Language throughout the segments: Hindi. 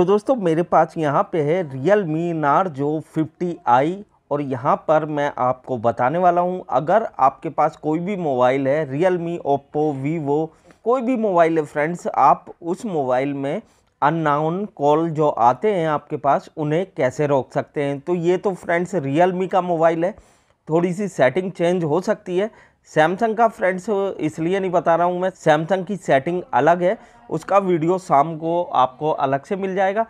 तो दोस्तों मेरे पास यहाँ पे है रियल मी नार जो फिफ्टी आई और यहाँ पर मैं आपको बताने वाला हूँ अगर आपके पास कोई भी मोबाइल है रियल मी ओप्पो वीवो कोई भी मोबाइल है फ्रेंड्स आप उस मोबाइल में अननाउन कॉल जो आते हैं आपके पास उन्हें कैसे रोक सकते हैं तो ये तो फ्रेंड्स रियल मी का मोबाइल है थोड़ी सी सेटिंग चेंज हो सकती है सैमसंग का फ्रेंड्स इसलिए नहीं बता रहा हूँ मैं सैमसंग की सेटिंग अलग है उसका वीडियो शाम को आपको अलग से मिल जाएगा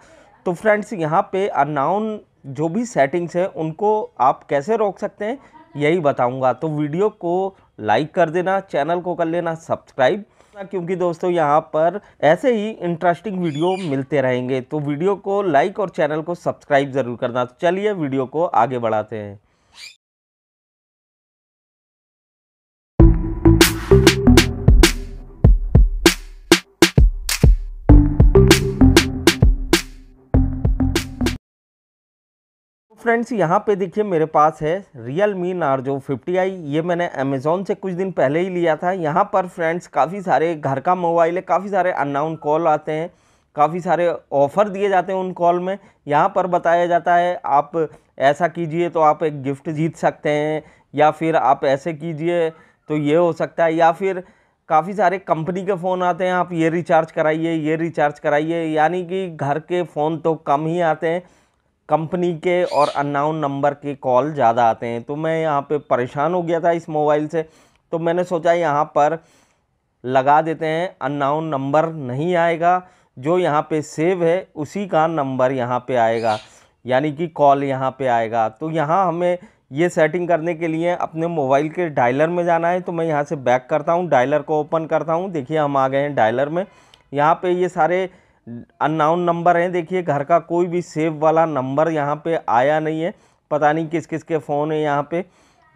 तो फ्रेंड्स यहाँ पे अनाउन जो भी सेटिंग्स हैं उनको आप कैसे रोक सकते हैं यही बताऊँगा तो वीडियो को लाइक कर देना चैनल को कर लेना सब्सक्राइब क्योंकि दोस्तों यहाँ पर ऐसे ही इंटरेस्टिंग वीडियो मिलते रहेंगे तो वीडियो को लाइक और चैनल को सब्सक्राइब ज़रूर करना तो चलिए वीडियो को आगे बढ़ाते हैं फ्रेंड्स यहाँ पे देखिए मेरे पास है Realme Narzo fifty I ये मैंने अमेज़ोन से कुछ दिन पहले ही लिया था यहाँ पर फ्रेंड्स काफ़ी सारे घर का मोबाइल है काफ़ी सारे अननाउन कॉल आते हैं काफ़ी सारे ऑफ़र दिए जाते हैं उन कॉल में यहाँ पर बताया जाता है आप ऐसा कीजिए तो आप एक गिफ्ट जीत सकते हैं या फिर आप ऐसे कीजिए तो ये हो सकता है या फिर काफ़ी सारे कंपनी के फ़ोन आते हैं आप ये रिचार्ज कराइए ये रिचार्ज कराइए यानी कि घर के फ़ोन तो कम ही आते हैं कंपनी के और अननाउन नंबर के कॉल ज़्यादा आते हैं तो मैं यहाँ पे परेशान हो गया था इस मोबाइल से तो मैंने सोचा यहाँ पर लगा देते हैं अननाउन नंबर नहीं आएगा जो यहाँ पे सेव है उसी का नंबर यहाँ पे आएगा यानी कि कॉल यहाँ पे आएगा तो यहाँ हमें ये सेटिंग करने के लिए अपने मोबाइल के डायलर में जाना है तो मैं यहाँ से बैक करता हूँ डायलर को ओपन करता हूँ देखिए हम आ गए हैं डायलर में यहाँ पर ये सारे अननाउन नंबर हैं देखिए घर का कोई भी सेव वाला नंबर यहाँ पे आया नहीं है पता नहीं किस किस के फ़ोन है यहाँ पे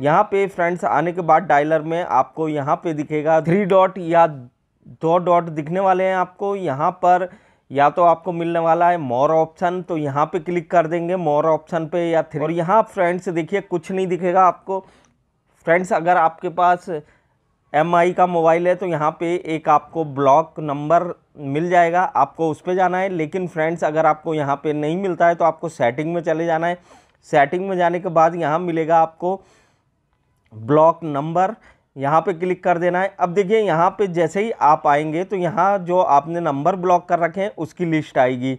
यहाँ पे फ्रेंड्स आने के बाद डायलर में आपको यहाँ पे दिखेगा थ्री डॉट या दो डॉट दिखने वाले हैं आपको यहाँ पर या तो आपको मिलने वाला है मोर ऑप्शन तो यहाँ पे क्लिक कर देंगे मोर ऑप्शन पे या थ्री और यहाँ फ्रेंड्स देखिए कुछ नहीं दिखेगा आपको फ्रेंड्स अगर आपके पास एम आई का मोबाइल है तो यहाँ पे एक आपको ब्लॉक नंबर मिल जाएगा आपको उस पर जाना है लेकिन फ्रेंड्स अगर आपको यहाँ पे नहीं मिलता है तो आपको सेटिंग में चले जाना है सेटिंग में जाने के बाद यहाँ मिलेगा आपको ब्लॉक नंबर यहाँ पे क्लिक कर देना है अब देखिए यहाँ पे जैसे ही आप आएंगे तो यहाँ जो आपने नंबर ब्लॉक कर रखे हैं उसकी लिस्ट आएगी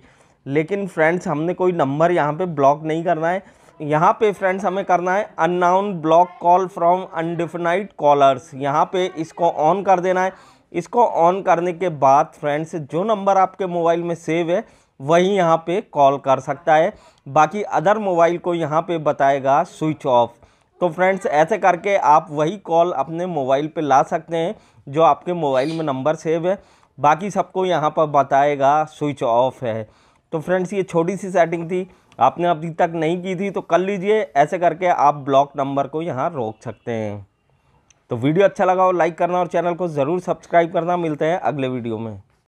लेकिन फ्रेंड्स हमने कोई नंबर यहाँ पर ब्लॉक नहीं करना है यहाँ पे फ्रेंड्स हमें करना है unknown block call from undefined callers यहाँ पे इसको ऑन कर देना है इसको ऑन करने के बाद फ्रेंड्स जो नंबर आपके मोबाइल में सेव है वही यहाँ पे कॉल कर सकता है बाकी अदर मोबाइल को यहाँ पे बताएगा स्विच ऑफ तो फ्रेंड्स ऐसे करके आप वही कॉल अपने मोबाइल पर ला सकते हैं जो आपके मोबाइल में नंबर सेव है बाकी सबको यहाँ पर बताएगा स्विच ऑफ है तो फ्रेंड्स ये छोटी सी सेटिंग थी आपने अभी तक नहीं की थी तो कर लीजिए ऐसे करके आप ब्लॉक नंबर को यहाँ रोक सकते हैं तो वीडियो अच्छा लगा हो लाइक करना और चैनल को ज़रूर सब्सक्राइब करना मिलते हैं अगले वीडियो में